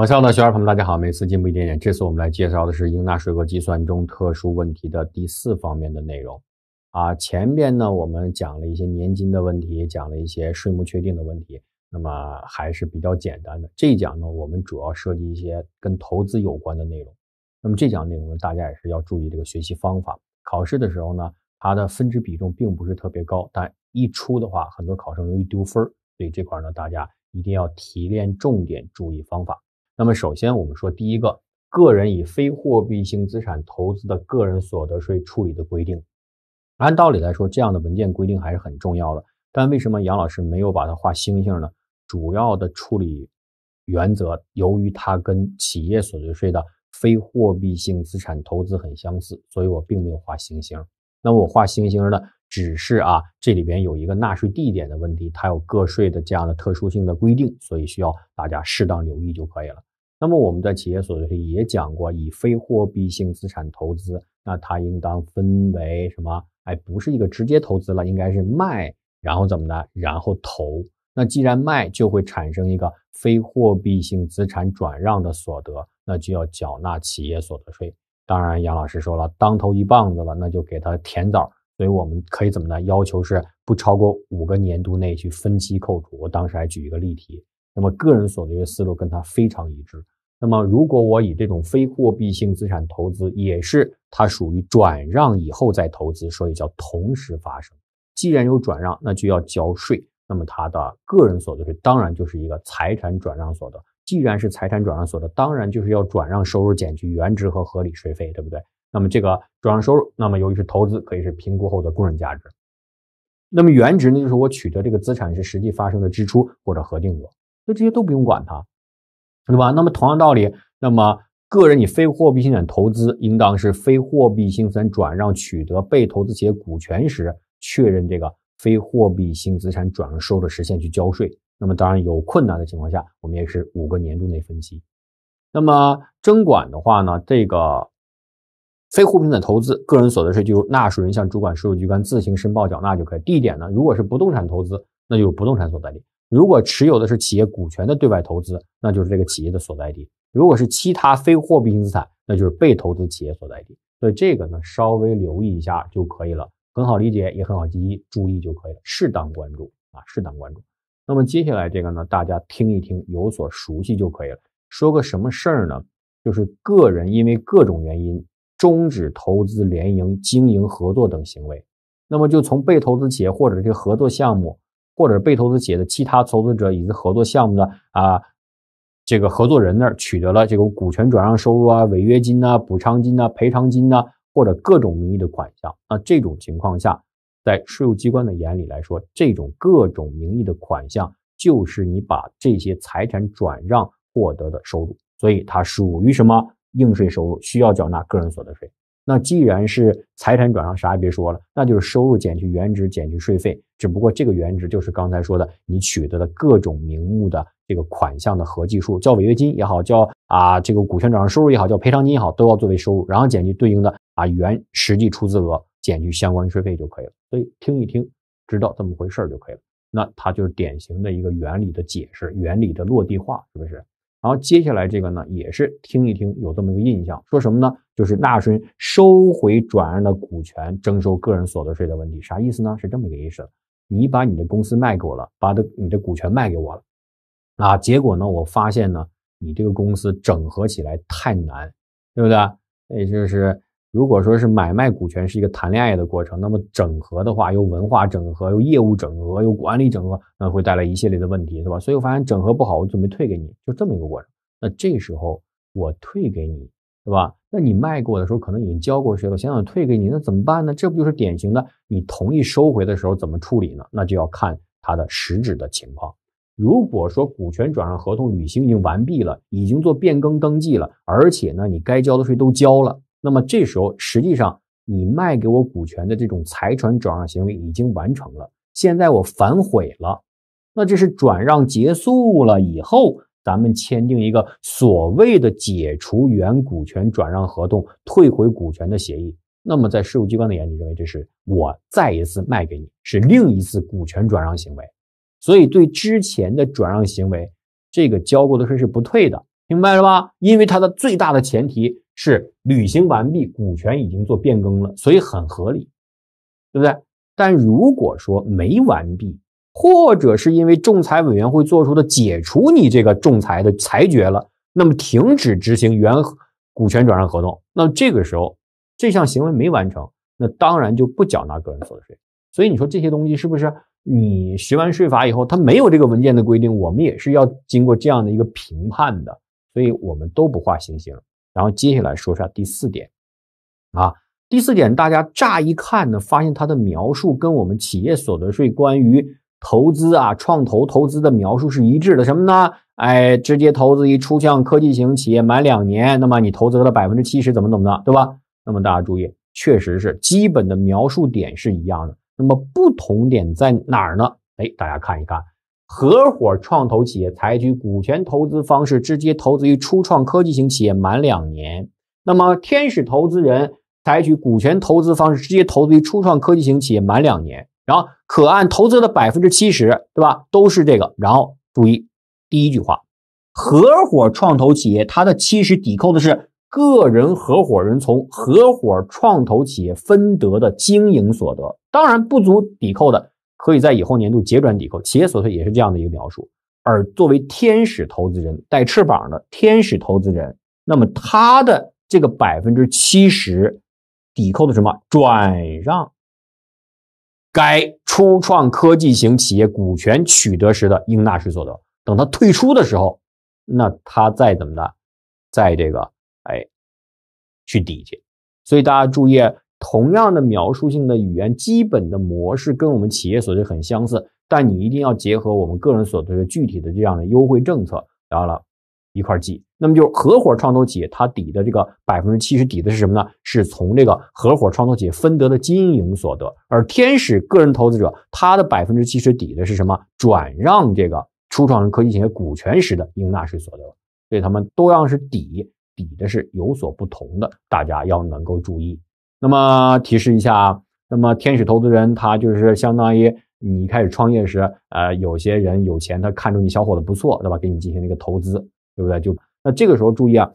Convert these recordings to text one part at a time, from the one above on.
网上的学员朋友们，大家好！每次进步一点点。这次我们来介绍的是应纳税额计算中特殊问题的第四方面的内容。啊，前边呢我们讲了一些年金的问题，讲了一些税目确定的问题，那么还是比较简单的。这一讲呢，我们主要涉及一些跟投资有关的内容。那么这讲内容呢，大家也是要注意这个学习方法。考试的时候呢，它的分值比重并不是特别高，但一出的话，很多考生容易丢分儿。所以这块呢，大家一定要提炼重点，注意方法。那么首先，我们说第一个，个人以非货币性资产投资的个人所得税处理的规定，按道理来说，这样的文件规定还是很重要的。但为什么杨老师没有把它画星星呢？主要的处理原则，由于它跟企业所得税的非货币性资产投资很相似，所以我并没有画星星。那我画星星的，只是啊，这里边有一个纳税地点的问题，它有个税的这样的特殊性的规定，所以需要大家适当留意就可以了。那么我们在企业所得税也讲过，以非货币性资产投资，那它应当分为什么？哎，不是一个直接投资了，应该是卖，然后怎么的，然后投。那既然卖，就会产生一个非货币性资产转让的所得，那就要缴纳企业所得税。当然，杨老师说了，当头一棒子了，那就给他甜枣。所以我们可以怎么的？要求是不超过五个年度内去分期扣除。我当时还举一个例题，那么个人所得税思路跟它非常一致。那么，如果我以这种非货币性资产投资，也是它属于转让以后再投资，所以叫同时发生。既然有转让，那就要交税。那么它的个人所得税当然就是一个财产转让所得。既然是财产转让所得，当然就是要转让收入减去原值和合理税费，对不对？那么这个转让收入，那么由于是投资，可以是评估后的公允价值。那么原值呢，就是我取得这个资产是实际发生的支出或者核定额。那这些都不用管它。对吧？那么同样道理，那么个人以非货币性资产投资，应当是非货币性资产转让取得被投资企业股权时，确认这个非货币性资产转让收入的实现去交税。那么当然有困难的情况下，我们也是五个年度内分期。那么征管的话呢，这个非货币性投资个人所得税就由纳税人向主管税务机关自行申报缴纳就可以。地点呢，如果是不动产投资，那就是不动产所在地。如果持有的是企业股权的对外投资，那就是这个企业的所在地；如果是其他非货币性资产，那就是被投资企业所在地。所以这个呢，稍微留意一下就可以了，很好理解，也很好记忆，注意就可以了。适当关注啊，适当关注。那么接下来这个呢，大家听一听，有所熟悉就可以了。说个什么事儿呢？就是个人因为各种原因终止投资、联营、经营合作等行为，那么就从被投资企业或者这个合作项目。或者被投资企业的其他投资者以及合作项目的啊，这个合作人那儿取得了这个股权转让收入啊、违约金啊、补偿金啊、赔偿金呐，或者各种名义的款项。那这种情况下，在税务机关的眼里来说，这种各种名义的款项就是你把这些财产转让获得的收入，所以它属于什么应税收入，需要缴纳个人所得税。那既然是财产转让，啥也别说了，那就是收入减去原值减去税费。只不过这个原值就是刚才说的，你取得的各种名目的这个款项的合计数，叫违约金也好，叫啊这个股权转让收入也好，叫赔偿金也好，都要作为收入，然后减去对应的啊原实际出资额，减去相关税费就可以了。所以听一听，知道这么回事儿就可以了。那它就是典型的一个原理的解释，原理的落地化，是不是？然后接下来这个呢，也是听一听，有这么一个印象，说什么呢？就是纳税人收回转让的股权，征收个人所得税的问题，啥意思呢？是这么一个意思：你把你的公司卖给我了，把的你的股权卖给我了，啊，结果呢，我发现呢，你这个公司整合起来太难，对不对？也就是。如果说是买卖股权是一个谈恋爱的过程，那么整合的话，由文化整合，由业务整合，由管理整合，那会带来一系列的问题，是吧？所以我发现整合不好，我准备退给你，就这么一个过程。那这时候我退给你，是吧？那你卖给我的时候，可能已经交过税了，想想退给你，那怎么办呢？这不就是典型的你同意收回的时候怎么处理呢？那就要看它的实质的情况。如果说股权转让合同履行已经完毕了，已经做变更登记了，而且呢，你该交的税都交了。那么这时候，实际上你卖给我股权的这种财产权转让行为已经完成了。现在我反悔了，那这是转让结束了以后，咱们签订一个所谓的解除原股权转让合同、退回股权的协议。那么在税务机关的眼里认为，这是我再一次卖给你，是另一次股权转让行为。所以对之前的转让行为，这个交过的税是不退的，明白了吧？因为它的最大的前提。是履行完毕，股权已经做变更了，所以很合理，对不对？但如果说没完毕，或者是因为仲裁委员会做出的解除你这个仲裁的裁决了，那么停止执行原股权转让合同，那这个时候这项行为没完成，那当然就不缴纳个人所得税。所以你说这些东西是不是？你学完税法以后，它没有这个文件的规定，我们也是要经过这样的一个评判的，所以我们都不画星星。然后接下来说一下第四点，啊，第四点大家乍一看呢，发现它的描述跟我们企业所得税关于投资啊、创投投资的描述是一致的，什么呢？哎，直接投资于初向科技型企业满两年，那么你投资的百分之七十怎么怎么的，对吧？那么大家注意，确实是基本的描述点是一样的。那么不同点在哪儿呢？哎，大家看一看。合伙创投企业采取股权投资方式直接投资于初创科技型企业满两年，那么天使投资人采取股权投资方式直接投资于初创科技型企业满两年，然后可按投资的百分之七十，对吧？都是这个。然后注意第一句话，合伙创投企业它的七十抵扣的是个人合伙人从合伙创投企业分得的经营所得，当然不足抵扣的。可以在以后年度结转抵扣，企业所得税也是这样的一个描述。而作为天使投资人，带翅膀的天使投资人，那么他的这个百分之七十抵扣的什么？转让该初创科技型企业股权取得时的应纳税所得。等他退出的时候，那他再怎么的，在这个哎去抵去。所以大家注意。同样的描述性的语言，基本的模式跟我们企业所得税很相似，但你一定要结合我们个人所得税具体的这样的优惠政策，然后了，一块记。那么，就是合伙创投企业它抵的这个百分之七十抵的是什么呢？是从这个合伙创投企业分得的经营所得，而天使个人投资者他的百分之七十抵的是什么？转让这个初创科技企业股权时的应纳税所得。所以，他们都要是抵，抵的是有所不同的，大家要能够注意。那么提示一下，啊，那么天使投资人他就是相当于你开始创业时，呃，有些人有钱，他看中你小伙子不错，对吧？给你进行了一个投资，对不对？就那这个时候注意啊，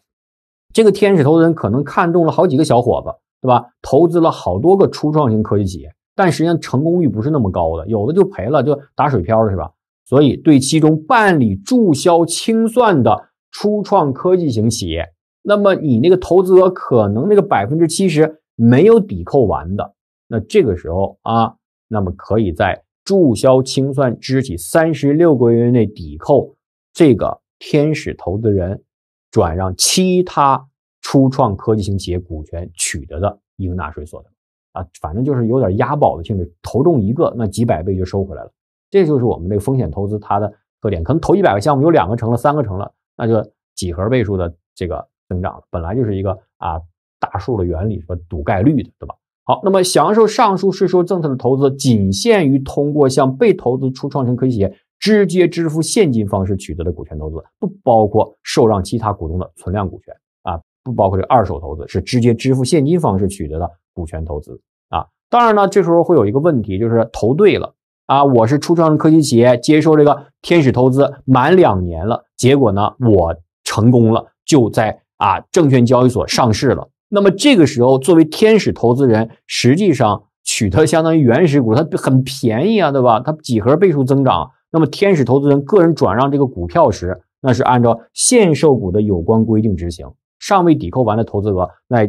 这个天使投资人可能看中了好几个小伙子，对吧？投资了好多个初创型科技企业，但实际上成功率不是那么高的，有的就赔了，就打水漂了，是吧？所以对其中办理注销清算的初创科技型企业，那么你那个投资额可能那个百分之七十。没有抵扣完的，那这个时候啊，那么可以在注销清算之日起三十六个月内抵扣这个天使投资人转让其他初创科技型企业股权取得的应纳税所得。啊，反正就是有点押宝的性质，投中一个那几百倍就收回来了。这就是我们这个风险投资它的特点，可能投一百个项目有两个成了，三个成了，那就几何倍数的这个增长了。本来就是一个啊。数的原理是赌概率的，对吧？好，那么享受上述税收政策的投资，仅限于通过向被投资初创型科技企业直接支付现金方式取得的股权投资，不包括受让其他股东的存量股权啊，不包括这二手投资，是直接支付现金方式取得的股权投资啊。当然呢，这时候会有一个问题，就是投对了啊，我是初创型科技企业，接受这个天使投资满两年了，结果呢，我成功了，就在啊证券交易所上市了。那么这个时候，作为天使投资人，实际上取得相当于原始股，它很便宜啊，对吧？它几何倍数增长。那么天使投资人个人转让这个股票时，那是按照限售股的有关规定执行。尚未抵扣完的投资额，那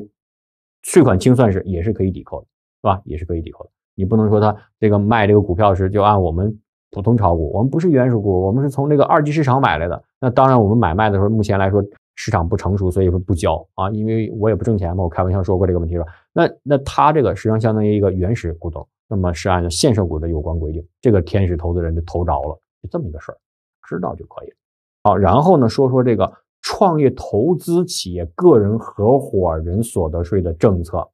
税款清算时也是可以抵扣的，是吧？也是可以抵扣的。你不能说他这个卖这个股票时就按我们普通炒股，我们不是原始股，我们是从这个二级市场买来的。那当然，我们买卖的时候，目前来说。市场不成熟，所以说不交啊，因为我也不挣钱嘛。我开玩笑说过这个问题了。那那他这个实际上相当于一个原始股东，那么是按照现设股的有关规定，这个天使投资人就投着了，就这么一个事儿，知道就可以了。好，然后呢，说说这个创业投资企业个人合伙人所得税的政策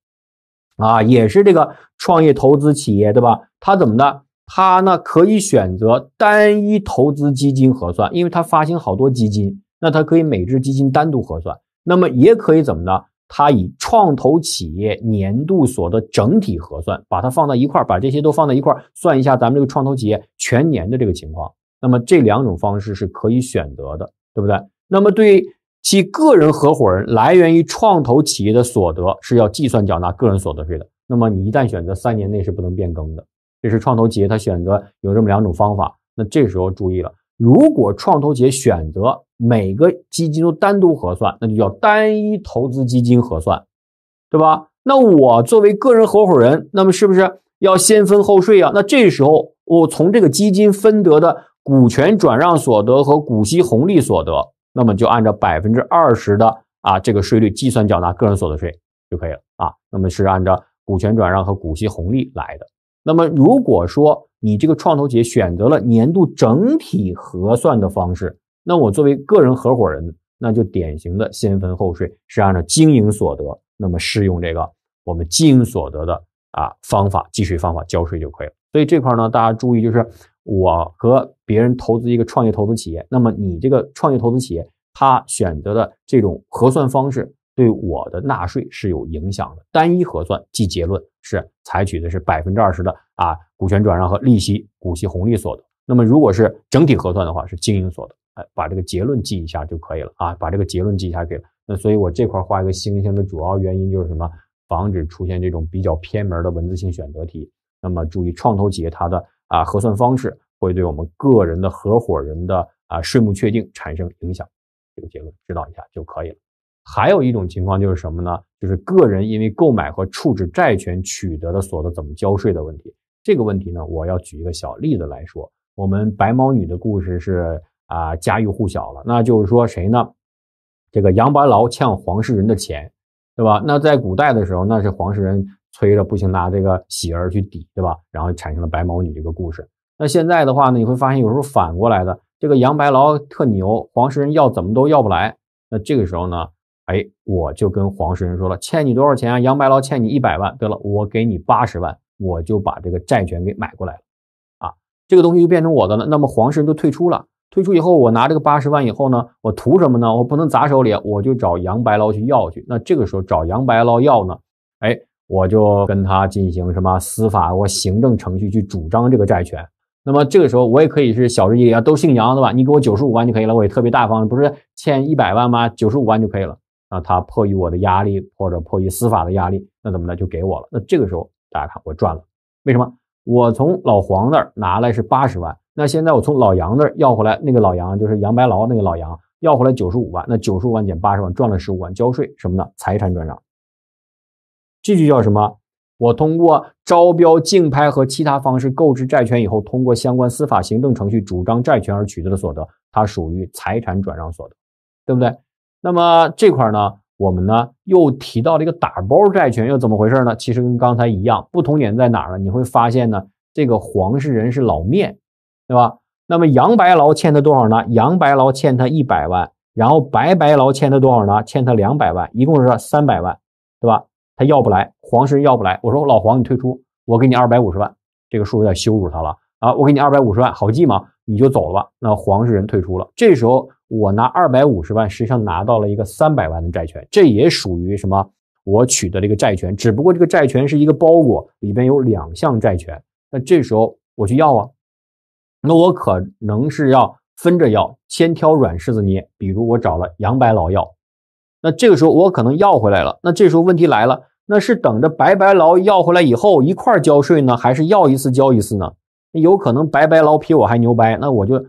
啊，也是这个创业投资企业对吧？他怎么的？他呢可以选择单一投资基金核算，因为他发行好多基金。那它可以每只基金单独核算，那么也可以怎么呢？它以创投企业年度所得整体核算，把它放在一块儿，把这些都放在一块儿算一下咱们这个创投企业全年的这个情况。那么这两种方式是可以选择的，对不对？那么对其个人合伙人来源于创投企业的所得是要计算缴纳个人所得税的。那么你一旦选择，三年内是不能变更的。这是创投企业它选择有这么两种方法。那这时候注意了。如果创投企业选择每个基金都单独核算，那就叫单一投资基金核算，对吧？那我作为个人合伙人，那么是不是要先分后税啊？那这时候我从这个基金分得的股权转让所得和股息红利所得，那么就按照百分之二十的啊这个税率计算缴纳个人所得税就可以了啊。那么是按照股权转让和股息红利来的。那么如果说，你这个创投企业选择了年度整体核算的方式，那我作为个人合伙人，那就典型的先分后税，是按照经营所得，那么适用这个我们经营所得的啊方法计税方法交税就可以了。所以这块呢，大家注意，就是我和别人投资一个创业投资企业，那么你这个创业投资企业他选择的这种核算方式。对我的纳税是有影响的。单一核算记结论是采取的是百分之二十的啊，股权转让和利息、股息红利所得。那么如果是整体核算的话，是经营所得。哎，把这个结论记一下就可以了啊，把这个结论记一下就以了。那所以我这块画一个星星的主要原因就是什么？防止出现这种比较偏门的文字性选择题。那么注意，创投企业它的啊核算方式会对我们个人的合伙人的啊税目确定产生影响。这个结论知道一下就可以了。还有一种情况就是什么呢？就是个人因为购买和处置债权取得的所得怎么交税的问题。这个问题呢，我要举一个小例子来说。我们白毛女的故事是啊，家喻户晓了。那就是说谁呢？这个杨白劳欠黄世仁的钱，对吧？那在古代的时候，那是黄世仁催着不行拿这个喜儿去抵，对吧？然后产生了白毛女这个故事。那现在的话呢，你会发现有时候反过来的，这个杨白劳特牛，黄世仁要怎么都要不来。那这个时候呢？哎，我就跟黄世仁说了，欠你多少钱啊？杨白劳欠你一百万，得了，我给你八十万，我就把这个债权给买过来了，啊，这个东西就变成我的了。那么黄世仁就退出了，退出以后，我拿这个八十万以后呢，我图什么呢？我不能砸手里，我就找杨白劳去要去。那这个时候找杨白劳要呢，哎，我就跟他进行什么司法或行政程序去主张这个债权。那么这个时候我也可以是小事一咧啊，都姓杨对吧？你给我九十五万就可以了，我也特别大方，不是欠一百万吗？九十五万就可以了。那他迫于我的压力，或者迫于司法的压力，那怎么呢？就给我了。那这个时候大家看，我赚了。为什么？我从老黄那儿拿来是八十万，那现在我从老杨那儿要回来，那个老杨就是杨白劳那个老杨要回来九十五万，那九十五万减八十万，赚了十五万，交税什么的，财产转让。这就叫什么？我通过招标、竞拍和其他方式购置债权以后，通过相关司法、行政程序主张债权而取得的所得，它属于财产转让所得，对不对？那么这块呢，我们呢又提到了一个打包债权，又怎么回事呢？其实跟刚才一样，不同点在哪呢？你会发现呢，这个黄世仁是老面，对吧？那么杨白劳欠他多少呢？杨白劳欠他一百万，然后白白劳欠他多少呢？欠他两百万，一共是三百万，对吧？他要不来，黄世要不来，我说老黄你退出，我给你二百五十万，这个数有点羞辱他了。啊，我给你二百五十万，好记吗？你就走了吧。那黄世仁退出了。这时候我拿二百五十万，实际上拿到了一个三百万的债权，这也属于什么？我取得了一个债权，只不过这个债权是一个包裹，里边有两项债权。那这时候我去要啊，那我可能是要分着要，先挑软柿子捏。比如我找了杨白劳要，那这个时候我可能要回来了。那这时候问题来了，那是等着白白劳要回来以后一块交税呢，还是要一次交一次呢？那有可能白白捞比我还牛掰，那我就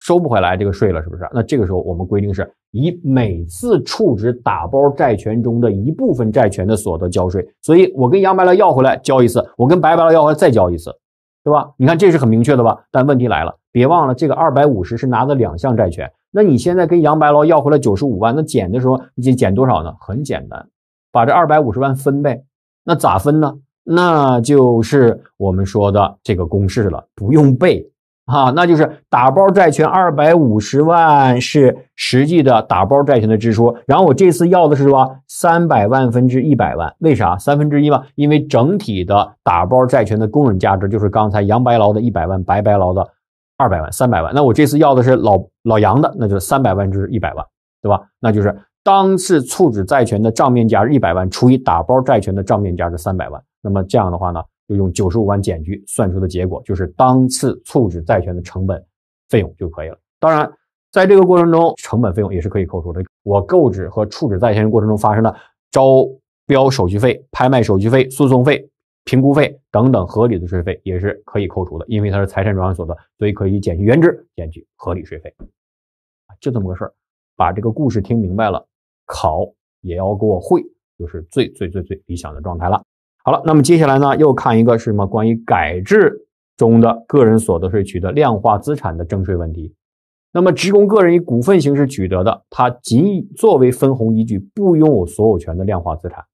收不回来这个税了，是不是？那这个时候我们规定是以每次处置打包债权中的一部分债权的所得交税，所以我跟杨白劳要回来交一次，我跟白白劳要回来再交一次，对吧？你看这是很明确的吧？但问题来了，别忘了这个二百五十是拿的两项债权，那你现在跟杨白劳要回来九十五万，那减的时候你减多少呢？很简单，把这二百五十万分呗，那咋分呢？那就是我们说的这个公式了，不用背啊，那就是打包债权二百五十万是实际的打包债权的支出，然后我这次要的是什么？三百万分之一百万，为啥？三分之一嘛，因为整体的打包债权的公允价值就是刚才杨白劳的一百万，白白劳的二百万、三百万，那我这次要的是老老杨的，那就是三百万分1一百万，对吧？那就是当次处置债权的账面价值一百万除以打包债权的账面价值三百万。那么这样的话呢，就用九十五万减去算出的结果，就是当次处置债权的成本费用就可以了。当然，在这个过程中，成本费用也是可以扣除的。我购置和处置债权过程中发生的招标手续费、拍卖手续费、诉讼费、评估费等等合理的税费也是可以扣除的，因为它是财产转让所得，所以可以减去原值，减去合理税费。啊，就这么个事儿。把这个故事听明白了，考也要给我会，就是最最最最理想的状态了。好了，那么接下来呢，又看一个是什么？关于改制中的个人所得税取得量化资产的征税问题。那么，职工个人以股份形式取得的，它仅作为分红依据，不拥有所有权的量化资产，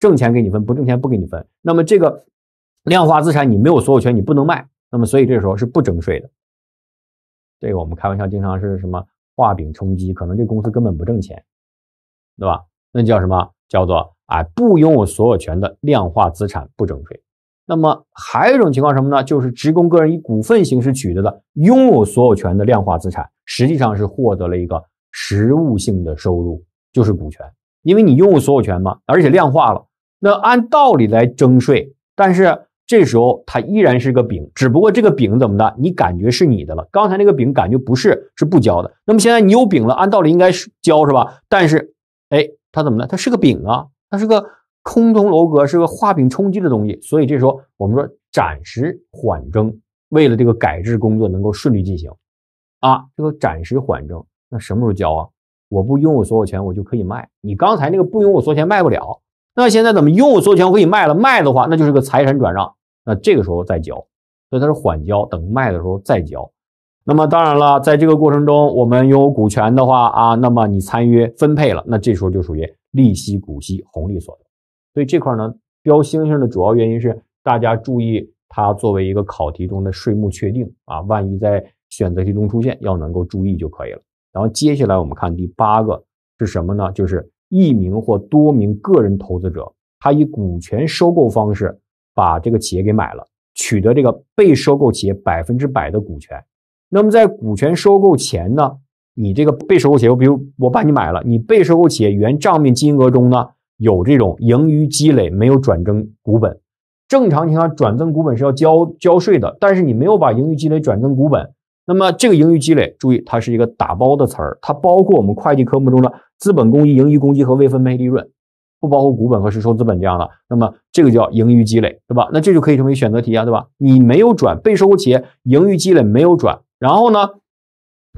挣钱给你分，不挣钱不给你分。那么，这个量化资产你没有所有权，你不能卖。那么，所以这时候是不征税的。这个我们开玩笑经常是什么画饼充饥，可能这公司根本不挣钱，对吧？那叫什么？叫做啊不拥有所有权的量化资产不征税。那么还有一种情况什么呢？就是职工个人以股份形式取得的拥有所有权的量化资产，实际上是获得了一个实物性的收入，就是股权，因为你拥有所有权嘛，而且量化了。那按道理来征税，但是这时候它依然是个丙，只不过这个丙怎么的，你感觉是你的了。刚才那个丙感觉不是，是不交的。那么现在你有丙了，按道理应该是交是吧？但是，哎。它怎么呢？它是个饼啊，它是个空中楼阁，是个画饼充饥的东西。所以这时候我们说暂时缓征，为了这个改制工作能够顺利进行，啊，这个暂时缓征，那什么时候交啊？我不拥有所有权，我就可以卖。你刚才那个不拥有所有权卖不了，那现在怎么拥有所有权我可以卖了？卖的话那就是个财产转让，那这个时候再交，所以它是缓交，等卖的时候再交。那么当然了，在这个过程中，我们拥有股权的话啊，那么你参与分配了，那这时候就属于利息、股息、红利所得。所以这块呢，标星星的主要原因是大家注意它作为一个考题中的税目确定啊，万一在选择题中出现，要能够注意就可以了。然后接下来我们看第八个是什么呢？就是一名或多名个人投资者，他以股权收购方式把这个企业给买了，取得这个被收购企业百分之百的股权。那么在股权收购前呢，你这个被收购企业，比如我帮你买了，你被收购企业原账面金额中呢有这种盈余积累，没有转增股本。正常情况下，转增股本是要交交税的，但是你没有把盈余积累转增股本，那么这个盈余积累，注意它是一个打包的词儿，它包括我们会计科目中的资本公积、盈余公积和未分配利润，不包括股本和实收资本这样的。那么这个叫盈余积累，对吧？那这就可以成为选择题啊，对吧？你没有转被收购企业盈余积累没有转。然后呢，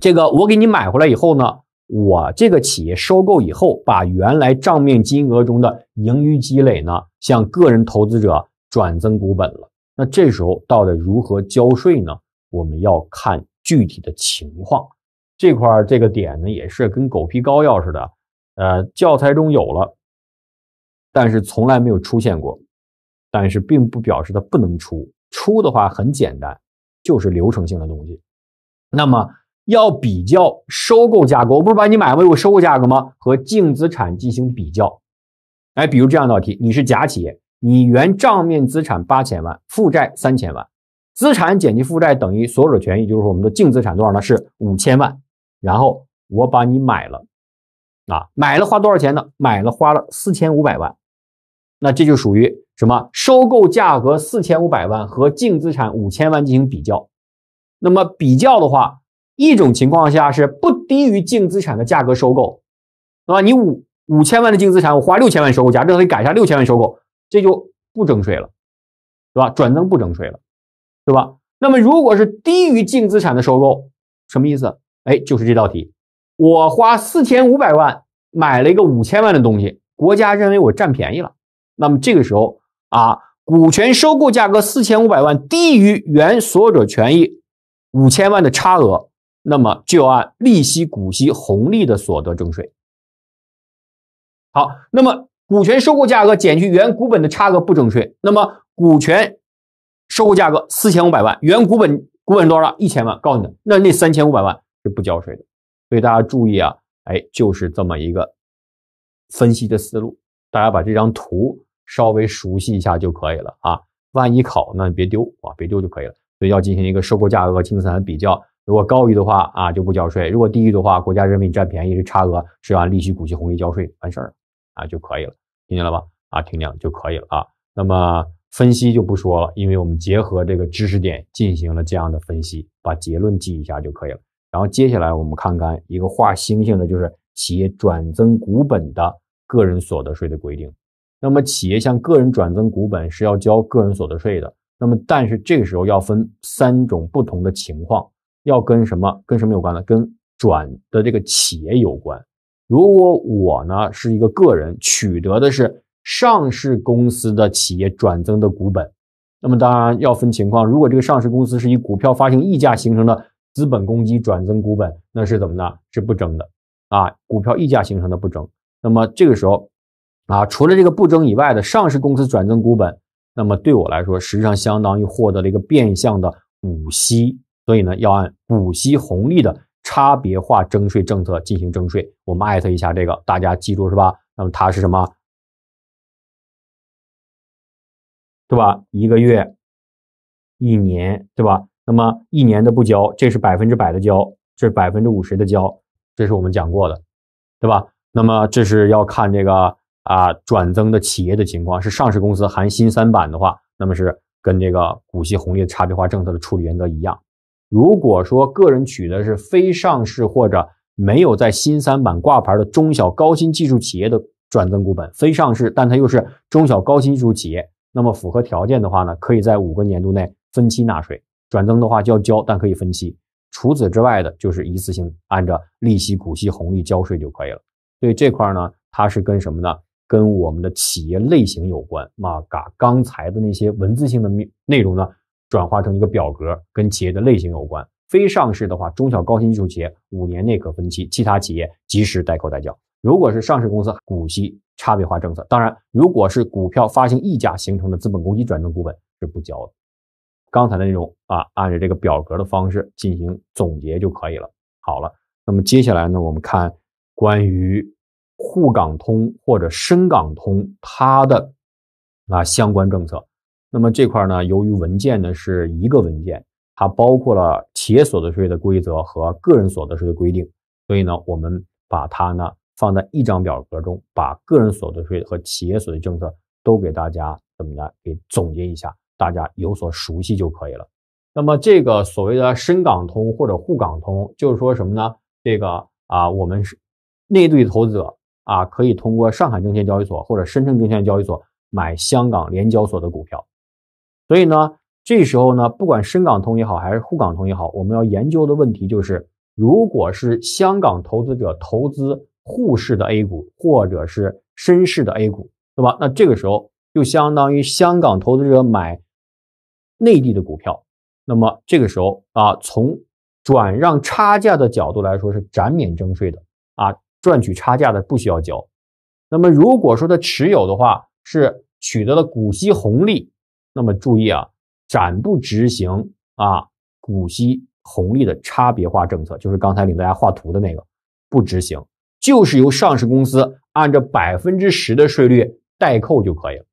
这个我给你买回来以后呢，我这个企业收购以后，把原来账面金额中的盈余积累呢，向个人投资者转增股本了。那这时候到底如何交税呢？我们要看具体的情况。这块这个点呢，也是跟狗皮膏药似的，呃，教材中有了，但是从来没有出现过，但是并不表示它不能出。出的话很简单，就是流程性的东西。那么要比较收购价格，我不是把你买了我收购价格吗？和净资产进行比较。哎，比如这样一道题，你是甲企业，你原账面资产八千万，负债三千万，资产减去负债等于所有者权益，就是我们的净资产多少呢？是五千万。然后我把你买了，啊，买了花多少钱呢？买了花了四千五百万，那这就属于什么？收购价格四千五百万和净资产五千万进行比较。那么比较的话，一种情况下是不低于净资产的价格收购，对吧？你五五千万的净资产，我花六千万收购，假设可以改一下六千万收购，这就不征税了，对吧？转增不征税了，对吧？那么如果是低于净资产的收购，什么意思？哎，就是这道题，我花四千五百万买了一个五千万的东西，国家认为我占便宜了，那么这个时候啊，股权收购价格四千五百万低于原所有者权益。五千万的差额，那么就按利息、股息、红利的所得征税。好，那么股权收购价格减去原股本的差额不征税。那么股权收购价格四千五百万，原股本股本多少一千万。告诉你那那三千五百万是不交税的。所以大家注意啊，哎，就是这么一个分析的思路。大家把这张图稍微熟悉一下就可以了啊。万一考，那别丢啊，别丢就可以了。所以要进行一个收购价格和净资产比较，如果高于的话啊就不交税；如果低于的话，国家认为你占便宜是差额，是要按利息、股息、红利交税完事儿啊就可以了。听见了吧？啊，听见了就可以了啊。那么分析就不说了，因为我们结合这个知识点进行了这样的分析，把结论记一下就可以了。然后接下来我们看看一个画星星的，就是企业转增股本的个人所得税的规定。那么企业向个人转增股本是要交个人所得税的。那么，但是这个时候要分三种不同的情况，要跟什么？跟什么有关呢？跟转的这个企业有关。如果我呢是一个个人，取得的是上市公司的企业转增的股本，那么当然要分情况。如果这个上市公司是以股票发行溢价形成的资本公积转增股本，那是怎么呢？是不征的啊？股票溢价形成的不征。那么这个时候，啊，除了这个不征以外的上市公司转增股本。那么对我来说，实际上相当于获得了一个变相的股息，所以呢，要按股息红利的差别化征税政策进行征税。我们艾特一下这个，大家记住是吧？那么它是什么？对吧？一个月、一年，对吧？那么一年的不交，这是百分之百的交，这是百分之五十的交，这是我们讲过的，对吧？那么这是要看这个。啊，转增的企业的情况是上市公司含新三板的话，那么是跟这个股息红利的差别化政策的处理原则一样。如果说个人取得是非上市或者没有在新三板挂牌的中小高新技术企业的转增股本，非上市但它又是中小高新技术企业，那么符合条件的话呢，可以在五个年度内分期纳税。转增的话就要交，但可以分期。除此之外的，就是一次性按照利息股息红利交税就可以了。所以这块呢，它是跟什么呢？跟我们的企业类型有关，那把刚才的那些文字性的内容呢，转化成一个表格，跟企业的类型有关。非上市的话，中小高新技术企业五年内可分期，其他企业及时代扣代缴。如果是上市公司，股息差别化政策。当然，如果是股票发行溢价形成的资本公积转增股本是不交的。刚才的内容啊，按照这个表格的方式进行总结就可以了。好了，那么接下来呢，我们看关于。沪港通或者深港通，它的那相关政策。那么这块呢，由于文件呢是一个文件，它包括了企业所得税的规则和个人所得税的规定，所以呢，我们把它呢放在一张表格中，把个人所得税和企业所得税政策都给大家怎么呢给总结一下，大家有所熟悉就可以了。那么这个所谓的深港通或者沪港通，就是说什么呢？这个啊，我们是内对投资者。啊，可以通过上海证券交易所或者深圳证券交易所买香港联交所的股票，所以呢，这时候呢，不管深港通也好还是沪港通也好，我们要研究的问题就是，如果是香港投资者投资沪市的 A 股或者是深市的 A 股，对吧？那这个时候就相当于香港投资者买内地的股票，那么这个时候啊，从转让差价的角度来说是暂免征税的啊。赚取差价的不需要交，那么如果说他持有的话是取得了股息红利，那么注意啊，暂不执行啊股息红利的差别化政策，就是刚才领大家画图的那个不执行，就是由上市公司按照百分之十的税率代扣就可以了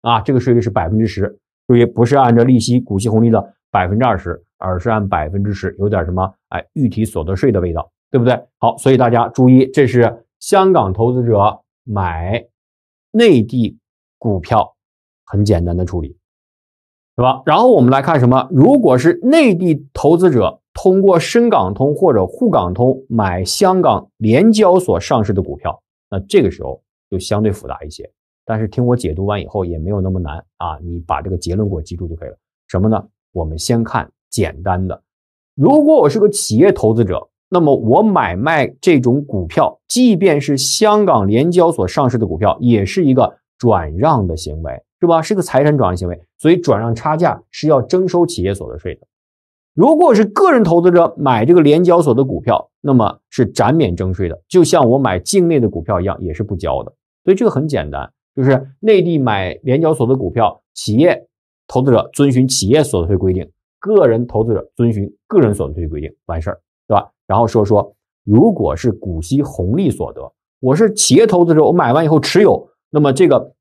啊，这个税率是百分之十，注意不是按照利息股息红利的百分之二十，而是按百分之十，有点什么哎预提所得税的味道。对不对？好，所以大家注意，这是香港投资者买内地股票很简单的处理，是吧？然后我们来看什么？如果是内地投资者通过深港通或者沪港通买香港联交所上市的股票，那这个时候就相对复杂一些。但是听我解读完以后也没有那么难啊，你把这个结论给我记住就可以了。什么呢？我们先看简单的，如果我是个企业投资者。那么我买卖这种股票，即便是香港联交所上市的股票，也是一个转让的行为，是吧？是个财产转让行为，所以转让差价是要征收企业所得税的。如果是个人投资者买这个联交所的股票，那么是暂免征税的，就像我买境内的股票一样，也是不交的。所以这个很简单，就是内地买联交所的股票，企业投资者遵循企业所得税规定，个人投资者遵循个人所得税规定，完事儿。对吧？然后说说，如果是股息红利所得，我是企业投资者，我买完以后持有，那么这个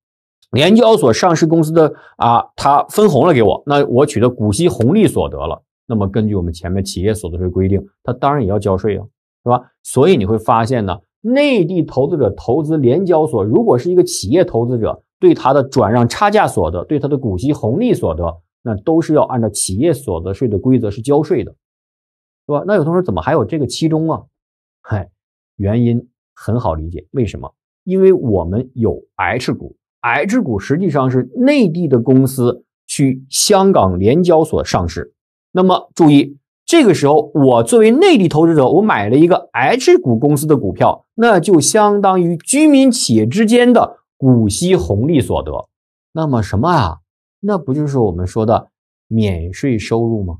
联交所上市公司的啊，它分红了给我，那我取得股息红利所得了，那么根据我们前面企业所得税规定，它当然也要交税呀，是吧？所以你会发现呢，内地投资者投资联交所，如果是一个企业投资者，对他的转让差价所得，对他的股息红利所得，那都是要按照企业所得税的规则是交税的。是吧？那有同学怎么还有这个期中啊？嗨，原因很好理解，为什么？因为我们有 H 股，H 股实际上是内地的公司去香港联交所上市。那么注意，这个时候我作为内地投资者，我买了一个 H 股公司的股票，那就相当于居民企业之间的股息红利所得。那么什么啊？那不就是我们说的免税收入吗？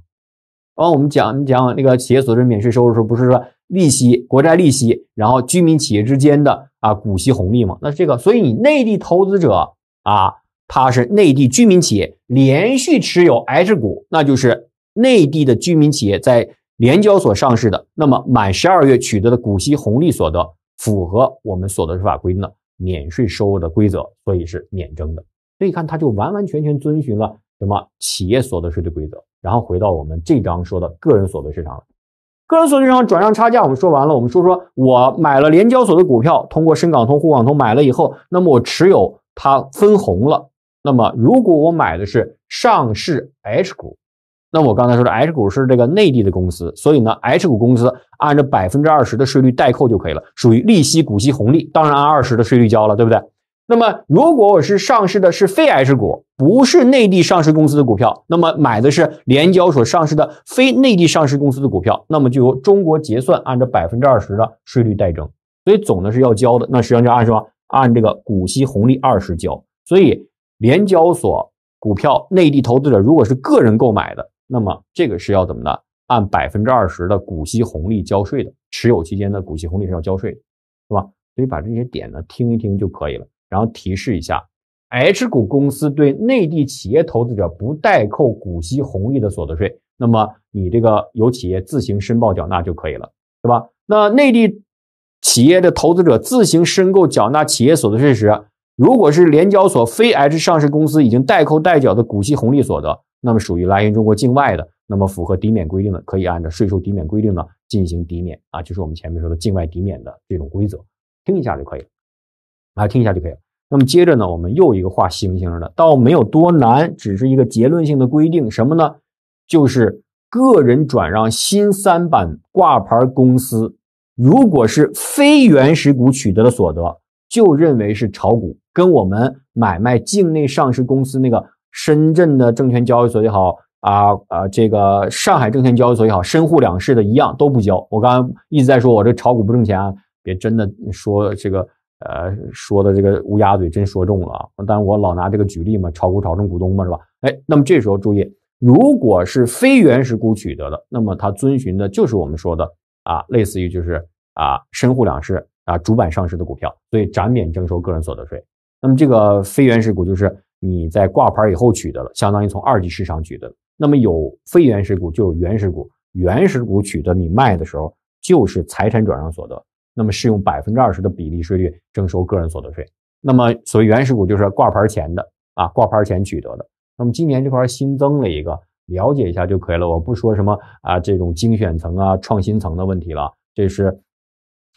然后我们讲讲那个企业所得税免税收入的时候，不是说利息、国债利息，然后居民企业之间的啊股息红利嘛？那这个，所以你内地投资者啊，他是内地居民企业连续持有 H 股，那就是内地的居民企业在联交所上市的，那么满十二月取得的股息红利所得，符合我们所得税法规定的免税收入的规则，所以是免征的。所以看他就完完全全遵循了。什么企业所得税的规则，然后回到我们这章说的个人所得税上了。个人所得税上转让差价我们说完了，我们说说我买了联交所的股票，通过深港通、沪港通买了以后，那么我持有它分红了。那么如果我买的是上市 H 股，那我刚才说的 H 股是这个内地的公司，所以呢，H 股公司按照百分之二十的税率代扣就可以了，属于利息、股息、红利，当然按二十的税率交了，对不对？那么，如果我是上市的是非 H 股，不是内地上市公司的股票，那么买的是联交所上市的非内地上市公司的股票，那么就由中国结算按照百分之二十的税率代征，所以总的是要交的。那实际上就按什么？按这个股息红利二十交。所以联交所股票，内地投资者如果是个人购买的，那么这个是要怎么的？按百分之二十的股息红利交税的，持有期间的股息红利是要交税的，是吧？所以把这些点呢听一听就可以了。然后提示一下，H 股公司对内地企业投资者不代扣股息红利的所得税，那么你这个由企业自行申报缴纳就可以了，对吧？那内地企业的投资者自行申购缴纳企业所得税时，如果是联交所非 H 上市公司已经代扣代缴的股息红利所得，那么属于来源中国境外的，那么符合抵免规定的，可以按照税收抵免规定呢进行抵免啊，就是我们前面说的境外抵免的这种规则，听一下就可以了。来听一下就可以了。那么接着呢，我们又一个画星星的，倒没有多难，只是一个结论性的规定。什么呢？就是个人转让新三板挂牌公司，如果是非原始股取得的所得，就认为是炒股，跟我们买卖境内上市公司那个深圳的证券交易所也好啊啊，这个上海证券交易所也好，深沪两市的一样都不交。我刚刚一直在说，我这炒股不挣钱啊，别真的说这个。呃，说的这个乌鸦嘴真说中了啊！但我老拿这个举例嘛，炒股炒成股东嘛，是吧？哎，那么这时候注意，如果是非原始股取得的，那么它遵循的就是我们说的啊，类似于就是啊深沪两市啊主板上市的股票，所以暂免征收个人所得税。那么这个非原始股就是你在挂牌以后取得的，相当于从二级市场取得。那么有非原始股就有原始股，原始股取得你卖的时候就是财产转让所得。那么适用百分之二十的比例税率征收个人所得税。那么所谓原始股就是挂牌前的啊，挂牌前取得的。那么今年这块新增了一个，了解一下就可以了，我不说什么啊这种精选层啊创新层的问题了。这是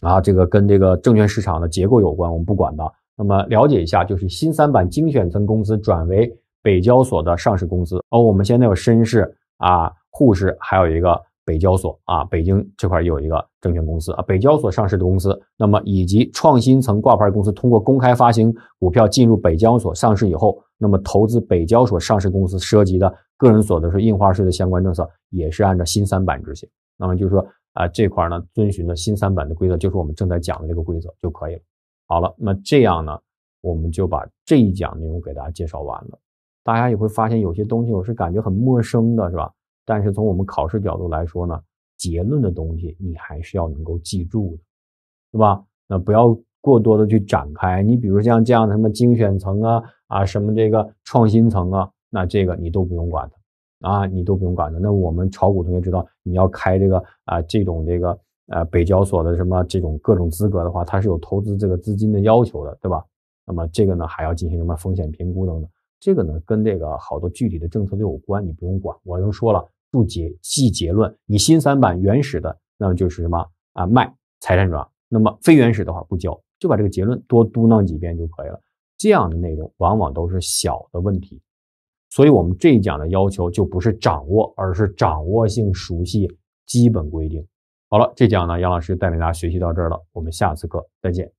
啊这个跟这个证券市场的结构有关，我们不管的。那么了解一下就是新三板精选层公司转为北交所的上市公司，而我们现在有深市啊沪市，还有一个。北交所啊，北京这块有一个证券公司啊，北交所上市的公司，那么以及创新层挂牌公司通过公开发行股票进入北交所上市以后，那么投资北交所上市公司涉及的个人所得税印花税的相关政策也是按照新三板执行。那么就是说啊，这块呢遵循的新三板的规则，就是我们正在讲的这个规则就可以了。好了，那这样呢，我们就把这一讲内容给大家介绍完了。大家也会发现有些东西我是感觉很陌生的，是吧？但是从我们考试角度来说呢，结论的东西你还是要能够记住的，对吧？那不要过多的去展开。你比如像这样的什么精选层啊啊什么这个创新层啊，那这个你都不用管的啊，你都不用管的。那我们炒股同学知道，你要开这个啊这种这个呃北交所的什么这种各种资格的话，它是有投资这个资金的要求的，对吧？那么这个呢还要进行什么风险评估等等，这个呢跟这个好多具体的政策都有关，你不用管。我已经说了。不解记结论，你新三板原始的，那么就是什么啊卖财产转让，那么非原始的话不交，就把这个结论多嘟囔几遍就可以了。这样的内容往往都是小的问题，所以我们这一讲的要求就不是掌握，而是掌握性熟悉基本规定。好了，这讲呢，杨老师带领大家学习到这儿了，我们下次课再见。